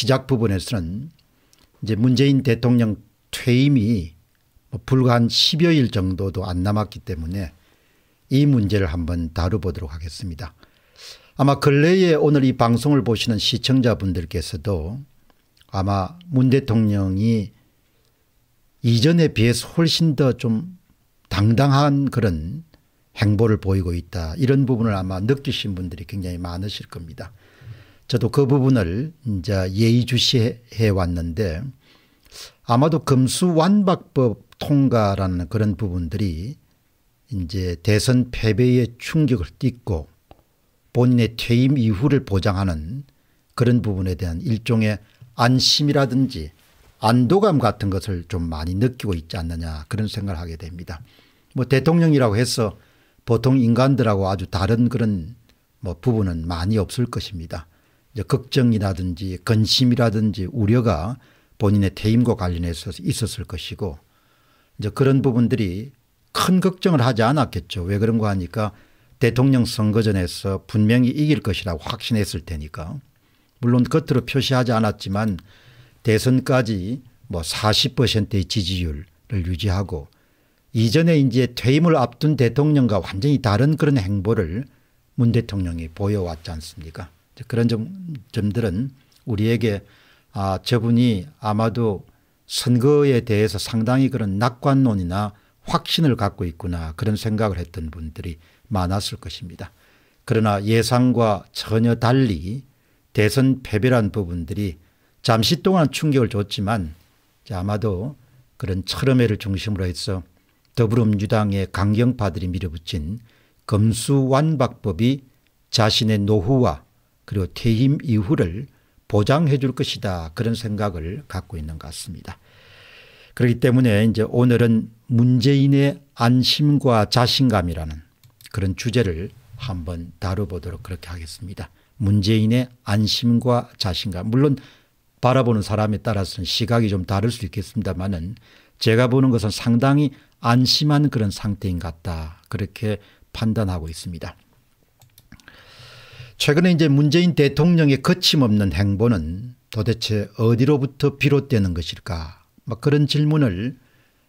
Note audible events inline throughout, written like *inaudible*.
시작 부분에서는 이제 문재인 대통령 퇴임이 뭐 불과 한 10여 일 정도도 안 남았기 때문에 이 문제를 한번 다뤄보도록 하겠습니다. 아마 근래에 오늘 이 방송을 보시는 시청자분들께서도 아마 문 대통령이 이전에 비해서 훨씬 더 좀 당당한 그런 행보를 보이고 있다 이런 부분을 아마 느끼신 분들이 굉장히 많으실 겁니다. 저도 그 부분을 이제 예의주시해 왔는데 아마도 금수완박법 통과라는 그런 부분들이 이제 대선 패배의 충격을 띠고 본인의 퇴임 이후를 보장하는 그런 부분에 대한 일종의 안심이라든지 안도감 같은 것을 좀 많이 느끼고 있지 않느냐 그런 생각을 하게 됩니다. 뭐 대통령이라고 해서 보통 인간들하고 아주 다른 그런 뭐 부분은 많이 없을 것입니다. 걱정이라든지 근심이라든지 우려가 본인의 퇴임과 관련해서 있었을 것이고 이제 그런 부분들이 큰 걱정을 하지 않았겠죠. 왜 그런가 하니까 대통령 선거전에서 분명히 이길 것이라고 확신했을 테니까. 물론 겉으로 표시하지 않았지만 대선까지 뭐 40%의 지지율을 유지하고 이전에 이제 퇴임을 앞둔 대통령과 완전히 다른 그런 행보를 문 대통령이 보여왔지 않습니까? 그런 점, 점들은 우리에게 아, 저분이 아마도 선거에 대해서 상당히 그런 낙관론이나 확신을 갖고 있구나 그런 생각을 했던 분들이 많았을 것입니다. 그러나 예상과 전혀 달리 대선 패배란 부분들이 잠시 동안 충격을 줬지만 아마도 그런 철음회를 중심으로 해서 더불어민주당의 강경파들이 밀어붙인 검수완박법이 자신의 노후와 그리고 퇴임 이후를 보장해 줄 것이다. 그런 생각을 갖고 있는 것 같습니다. 그렇기 때문에 이제 오늘은 문재인의 안심과 자신감이라는 그런 주제를 한번 다뤄보도록 그렇게 하겠습니다. 문재인의 안심과 자신감. 물론 바라보는 사람에 따라서는 시각이 좀 다를 수있겠습니다만 제가 보는 것은 상당히 안심한 그런 상태인 것 같다. 그렇게 판단하고 있습니다. 최근에 이제 문재인 대통령의 거침없는 행보는 도대체 어디로부터 비롯되는 것일까 막 그런 질문을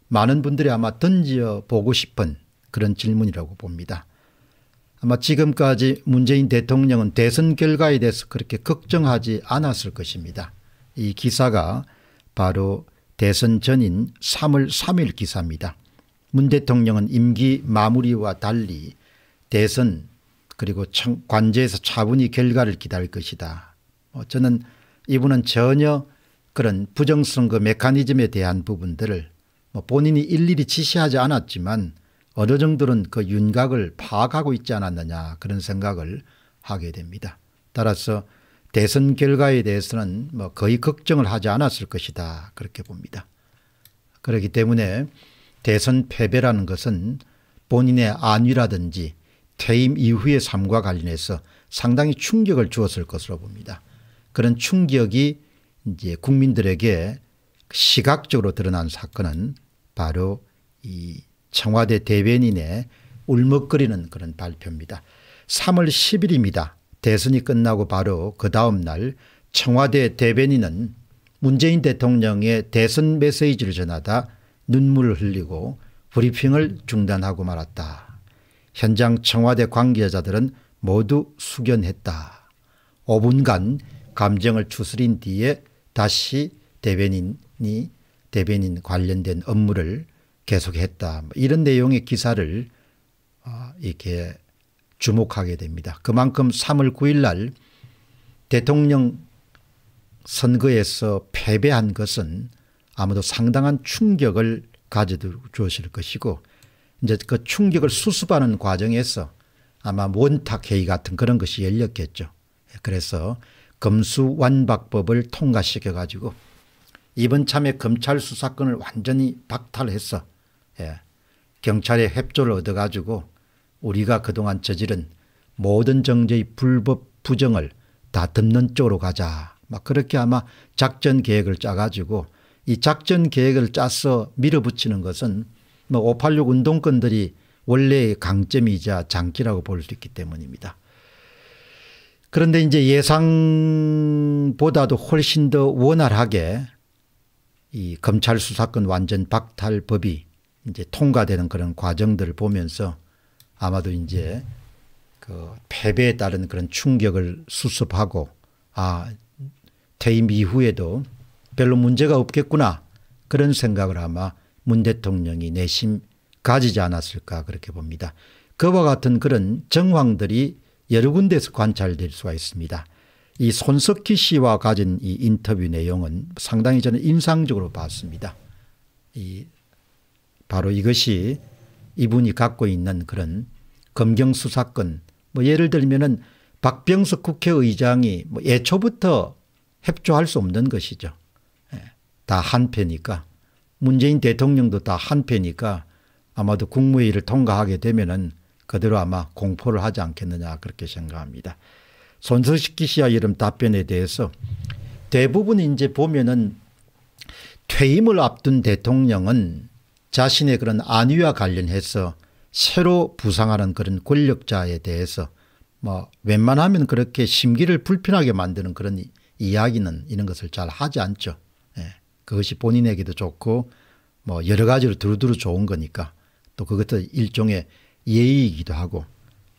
많은 분들이 아마 던져보고 싶은 그런 질문이라고 봅니다. 아마 지금까지 문재인 대통령은 대선 결과에 대해서 그렇게 걱정하지 않았을 것입니다. 이 기사가 바로 대선 전인 3월 3일 기사입니다. 문 대통령은 임기 마무리와 달리 대선 그리고 관제에서 차분히 결과를 기다릴 것이다. 뭐 저는 이분은 전혀 그런 부정선거 그 메커니즘에 대한 부분들을 뭐 본인이 일일이 지시하지 않았지만 어느 정도는 그 윤곽을 파악하고 있지 않았느냐 그런 생각을 하게 됩니다. 따라서 대선 결과에 대해서는 뭐 거의 걱정을 하지 않았을 것이다 그렇게 봅니다. 그렇기 때문에 대선 패배라는 것은 본인의 안위라든지 퇴임 이후의 삶과 관련해서 상당히 충격을 주었을 것으로 봅니다. 그런 충격이 이제 국민들에게 시각적으로 드러난 사건은 바로 이 청와대 대변인의 울먹거리는 그런 발표입니다. 3월 10일입니다. 대선이 끝나고 바로 그 다음 날 청와대 대변인은 문재인 대통령의 대선 메시지를 전하다 눈물을 흘리고 브리핑을 중단하고 말았다. 현장 청와대 관계자들은 모두 숙연했다. 5분간 감정을 추스린 뒤에 다시 대변인이 대변인 관련된 업무를 계속했다. 뭐 이런 내용의 기사를 어, 이렇게 주목하게 됩니다. 그만큼 3월 9일 날 대통령 선거에서 패배한 것은 아마도 상당한 충격을 가져주었 것이고 이제 그 충격을 수습하는 과정에서 아마 원탁회의 같은 그런 것이 열렸겠죠. 예, 그래서 검수완박법을 통과시켜 가지고 이번 참에 검찰 수사권을 완전히 박탈해서 예, 경찰의 협조를 얻어 가지고 우리가 그동안 저지른 모든 정제의 불법 부정을 다 덮는 쪽으로 가자. 막 그렇게 아마 작전 계획을 짜가지고 이 작전 계획을 짜서 밀어붙이는 것은 586 뭐 운동권들이 원래의 강점이자 장기라고 볼 수 있기 때문입니다. 그런데 이제 예상보다도 훨씬 더 원활하게 이 검찰 수사권 완전 박탈법이 이제 통과되는 그런 과정들을 보면서 아마도 이제 그 패배에 따른 그런 충격을 수습하고 아 퇴임 이후에도 별로 문제가 없겠구나 그런 생각을 아마 문 대통령이 내심 가지지 않았을까 그렇게 봅니다. 그와 같은 그런 정황들이 여러 군데서 관찰될 수가 있습니다. 이 손석희 씨와 가진 이 인터뷰 내용은 상당히 저는 인상적으로 봤습니다. 이 바로 이것이 이분이 갖고 있는 그런 검경수사권 뭐 예를 들면은 박병석 국회의장이 뭐 애초부터 협조할 수 없는 것이죠. 예, 다 한패니까 문재인 대통령도 다 한패니까 아마도 국무회의를 통과하게 되면은 그대로 아마 공포를 하지 않겠느냐 그렇게 생각합니다. 손석희 씨와 이런 답변에 대해서 대부분 이제 보면은 퇴임을 앞둔 대통령은 자신의 그런 안위와 관련해서 새로 부상하는 그런 권력자에 대해서 뭐 웬만하면 그렇게 심기를 불편하게 만드는 그런 이야기는 이런 것을 잘 하지 않죠. 그것이 본인에게도 좋고 뭐 여러 가지로 두루두루 좋은 거니까 또 그것도 일종의 예의이기도 하고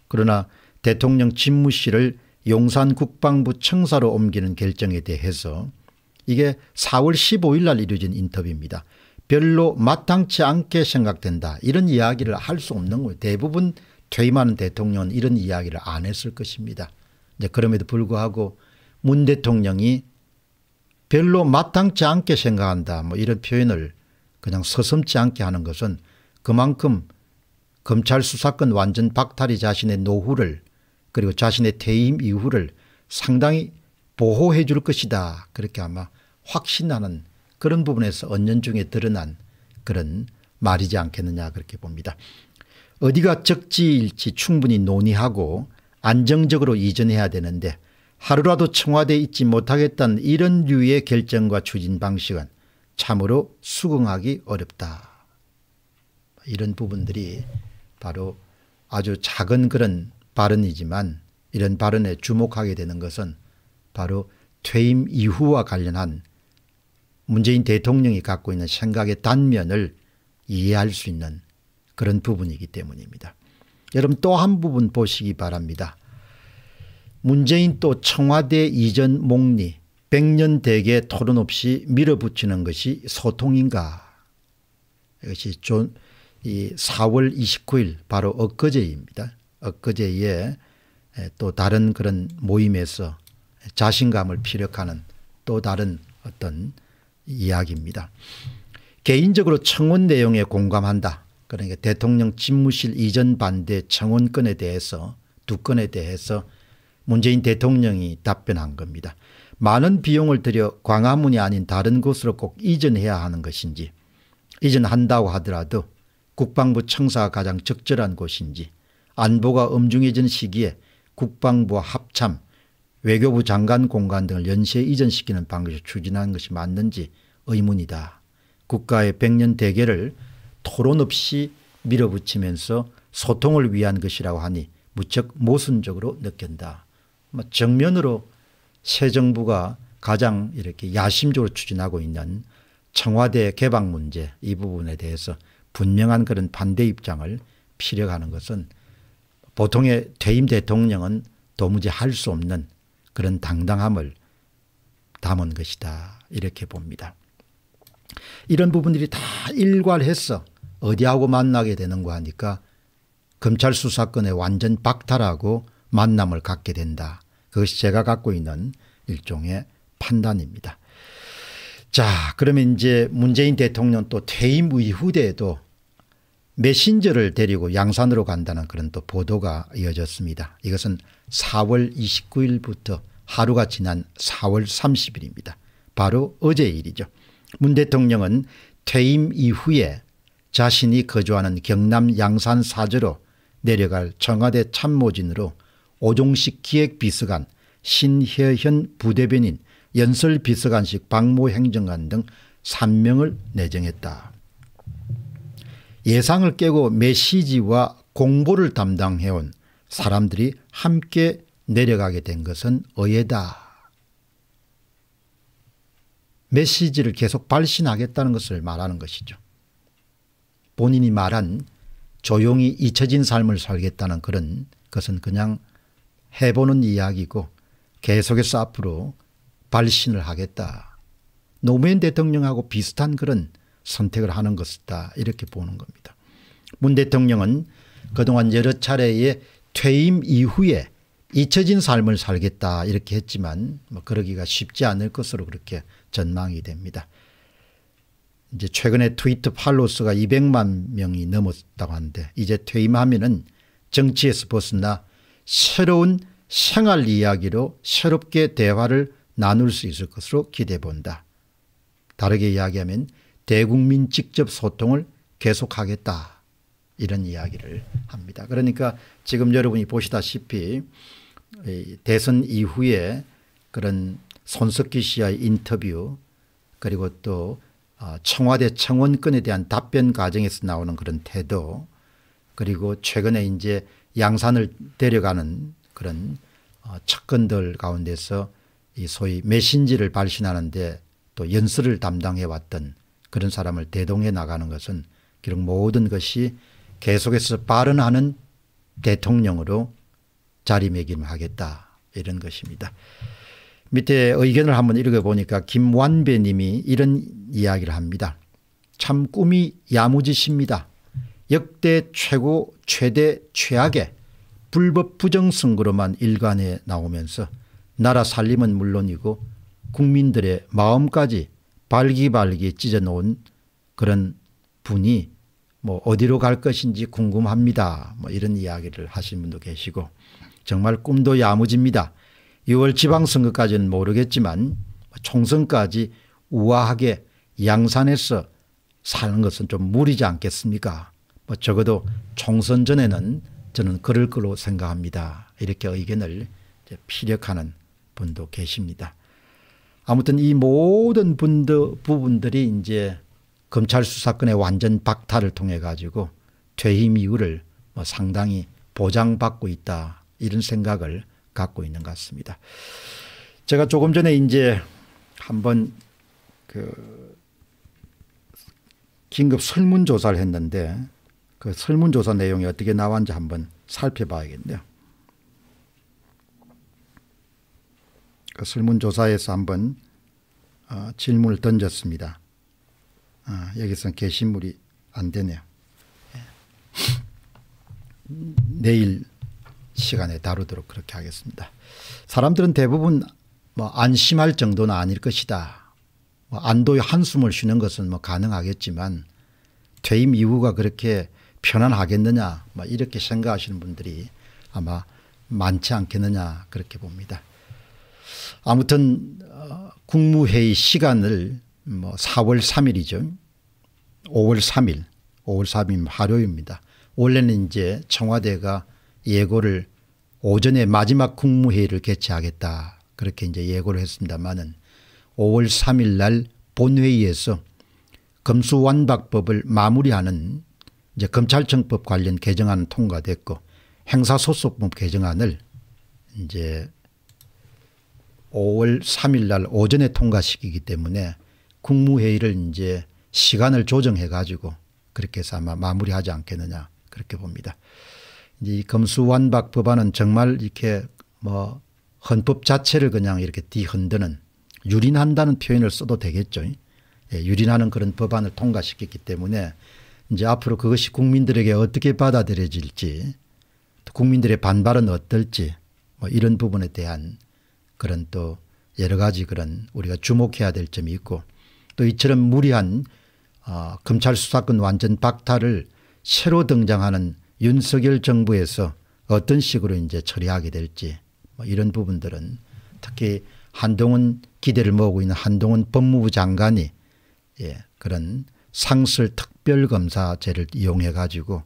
그러나 대통령 집무실을 용산 국방부 청사로 옮기는 결정에 대해서 이게 4월 15일 날 이루어진 인터뷰입니다. 별로 마땅치 않게 생각된다. 이런 이야기를 할 수 없는 거예요. 대부분 퇴임하는 대통령은 이런 이야기를 안 했을 것입니다. 이제 그럼에도 불구하고 문 대통령이 별로 마땅치 않게 생각한다. 뭐 이런 표현을 그냥 서슴지 않게 하는 것은 그만큼 검찰 수사권 완전 박탈이 자신의 노후를 그리고 자신의 퇴임 이후를 상당히 보호해 줄 것이다. 그렇게 아마 확신하는 그런 부분에서 언년중에 드러난 그런 말이지 않겠느냐 그렇게 봅니다. 어디가 적지일지 충분히 논의하고 안정적으로 이전해야 되는데 하루라도 청와대에 있지 못하겠다는 이런 류의 결정과 추진 방식은 참으로 수긍하기 어렵다. 이런 부분들이 바로 아주 작은 그런 발언이지만 이런 발언에 주목하게 되는 것은 바로 퇴임 이후와 관련한 문재인 대통령이 갖고 있는 생각의 단면을 이해할 수 있는 그런 부분이기 때문입니다. 여러분 또 한 부분 보시기 바랍니다. 문재인 또 청와대 이전 목리 백년 대계 토론 없이 밀어붙이는 것이 소통인가 이것이 존, 이 4월 29일 바로 엊그제입니다. 엊그제에 또 다른 그런 모임에서 자신감을 피력하는 또 다른 어떤 이야기입니다. 개인적으로 청원 내용에 공감한다. 그러니까 대통령 집무실 이전 반대 청원건에 대해서 두 건에 대해서 문재인 대통령이 답변한 겁니다. 많은 비용을 들여 광화문이 아닌 다른 곳으로 꼭 이전해야 하는 것인지 이전한다고 하더라도 국방부 청사가 가장 적절한 곳인지 안보가 엄중해진 시기에 국방부와 합참 외교부 장관 공간 등을 연쇄 이전시키는 방식을 추진하는 것이 맞는지 의문이다. 국가의 백년 대계를 토론 없이 밀어붙이면서 소통을 위한 것이라고 하니 무척 모순적으로 느낀다. 뭐 정면으로 새 정부가 가장 이렇게 야심적으로 추진하고 있는 청와대 개방 문제 이 부분에 대해서 분명한 그런 반대 입장을 피력하는 것은 보통의 퇴임 대통령은 도무지 할 수 없는 그런 당당함을 담은 것이다 이렇게 봅니다. 이런 부분들이 다 일괄해서 어디하고 만나게 되는거 하니까 검찰 수사권에 완전 박탈하고 만남을 갖게 된다. 그것이 제가 갖고 있는 일종의 판단입니다. 자, 그러면 이제 문재인 대통령 또 퇴임 이후에도 메신저를 데리고 양산으로 간다는 그런 또 보도가 이어졌습니다. 이것은 4월 29일부터 하루가 지난 4월 30일입니다. 바로 어제 일이죠. 문 대통령은 퇴임 이후에 자신이 거주하는 경남 양산 사저로 내려갈 청와대 참모진으로 오종식 기획비서관, 신혜현 부대변인, 연설비서관식 박모 행정관 등 3명을 내정했다. 예상을 깨고 메시지와 공보를 담당해온 사람들이 함께 내려가게 된 것은 의외다. 메시지를 계속 발신하겠다는 것을 말하는 것이죠. 본인이 말한 조용히 잊혀진 삶을 살겠다는 그런 것은 그냥 해보는 이야기고 계속해서 앞으로 발신을 하겠다. 노무현 대통령하고 비슷한 그런 선택을 하는 것이다 이렇게 보는 겁니다. 문 대통령은 그동안 여러 차례의 퇴임 이후에 잊혀진 삶을 살겠다 이렇게 했지만 뭐 그러기가 쉽지 않을 것으로 그렇게 전망이 됩니다. 이제 최근에 트위터 팔로스가 200만 명이 넘었다고 하는데 이제 퇴임하면은 정치에서 벗어나 새로운 생활 이야기로 새롭게 대화를 나눌 수 있을 것으로 기대해 본다. 다르게 이야기하면 대국민 직접 소통을 계속하겠다. 이런 이야기를 합니다. 그러니까 지금 여러분이 보시다시피 대선 이후에 그런 손석희 씨와의 인터뷰 그리고 또 어, 청와대 청원권에 대한 답변 과정에서 나오는 그런 태도 그리고 최근에 이제 양산을 데려가는 그런 어, 착근들 가운데서 이 소위 메신지를 발신하는데 또 연설을 담당해 왔던 그런 사람을 대동해 나가는 것은 결국 모든 것이 계속해서 발언하는 대통령으로 자리매김하겠다 이런 것입니다. 밑에 의견을 한번 읽어보니까 김완배 님이 이런 이야기를 합니다. 참 꿈이 야무지십니다. 역대 최고 최대 최악의 불법 부정선거로만 일관해 나오면서 나라 살림은 물론이고 국민들의 마음까지 발기발기 찢어놓은 그런 분이 뭐 어디로 갈 것인지 궁금합니다. 뭐 이런 이야기를 하신 분도 계시고 정말 꿈도 야무집니다. 6월 지방선거까지는 모르겠지만 총선까지 우아하게 양산해서 사는 것은 좀 무리지 않겠습니까? 뭐 적어도 총선 전에는 저는 그럴 거로 생각합니다. 이렇게 의견을 피력하는 분도 계십니다. 아무튼 이 모든 분들, 부분들이 이제 검찰 수사권의 완전 박탈을 통해 가지고 퇴임 이후를뭐 상당히 보장받고 있다 이런 생각을 갖고 있는 것 같습니다. 제가 조금 전에 이제 한번 그 긴급 설문조사를 했는데 그 설문조사 내용이 어떻게 나왔는지 한번 살펴봐야겠네요. 그 설문조사에서 한번 어, 질문을 던졌습니다. 어, 여기서 게시물이 안 되네요. *laughs* 내일 시간에 다루도록 그렇게 하겠습니다. 사람들은 대부분 뭐 안심할 정도는 아닐 것이다. 뭐 안도의 한숨을 쉬는 것은 뭐 가능하겠지만 퇴임 이후가 그렇게 편안하겠느냐 이렇게 생각하시는 분들이 아마 많지 않겠느냐 그렇게 봅니다. 아무튼 어, 국무회의 시간을 뭐 4월 3일이죠. 5월 3일 5월 3일 화요일입니다. 원래는 이제 청와대가 예고를 오전에 마지막 국무회의를 개최하겠다 그렇게 이제 예고를 했습니다마는 5월 3일 날 본회의에서 검수완박법을 마무리하는 이제 검찰청법 관련 개정안 통과됐고 행사소속법 개정안을 이제 5월 3일 날 오전에 통과시키기 때문에 국무회의를 이제 시간을 조정해 가지고 그렇게 해서 아마 마무리하지 않겠느냐 그렇게 봅니다. 이 검수완박 법안은 정말 이렇게 뭐 헌법 자체를 그냥 이렇게 뒤흔드는 유린한다는 표현을 써도 되겠죠. 예, 유린하는 그런 법안을 통과시켰기 때문에 이제 앞으로 그것이 국민들에게 어떻게 받아들여질지 국민들의 반발은 어떨지 뭐 이런 부분에 대한 그런 또 여러 가지 그런 우리가 주목해야 될 점이 있고 또 이처럼 무리한 어, 검찰 수사권 완전 박탈을 새로 등장하는 윤석열 정부에서 어떤 식으로 이제 처리하게 될지 뭐 이런 부분들은 특히 한동훈 기대를 모으고 있는 한동훈 법무부 장관이 예, 그런 상설 특 특별검사제를 이용해 가지고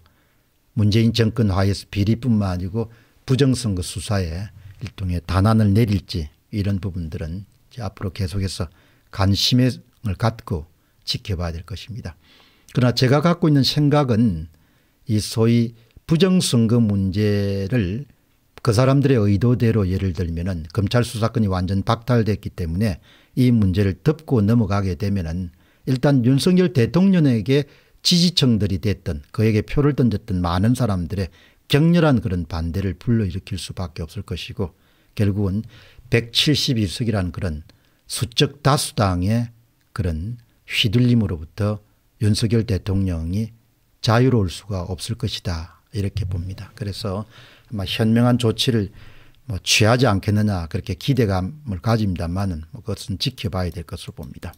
문재인 정권 하에서 비리뿐만 아니고 부정선거 수사에 일종의 단안을 내릴지 이런 부분들은 앞으로 계속해서 관심을 갖고 지켜봐야 될 것입니다. 그러나 제가 갖고 있는 생각은 이 소위 부정선거 문제를 그 사람들의 의도대로 예를 들면 은 검찰 수사권이 완전 박탈됐기 때문에 이 문제를 덮고 넘어가게 되면 은 일단 윤석열 대통령에게 지지층들이 됐든 그에게 표를 던졌던 많은 사람들의 격렬한 그런 반대를 불러일으킬 수밖에 없을 것이고 결국은 171석이라는 그런 수적 다수당의 그런 휘둘림으로부터 윤석열 대통령이 자유로울 수가 없을 것이다 이렇게 봅니다. 그래서 아마 현명한 조치를 뭐 취하지 않겠느냐 그렇게 기대감을 가집니다만은 뭐 그것은 지켜봐야 될 것으로 봅니다.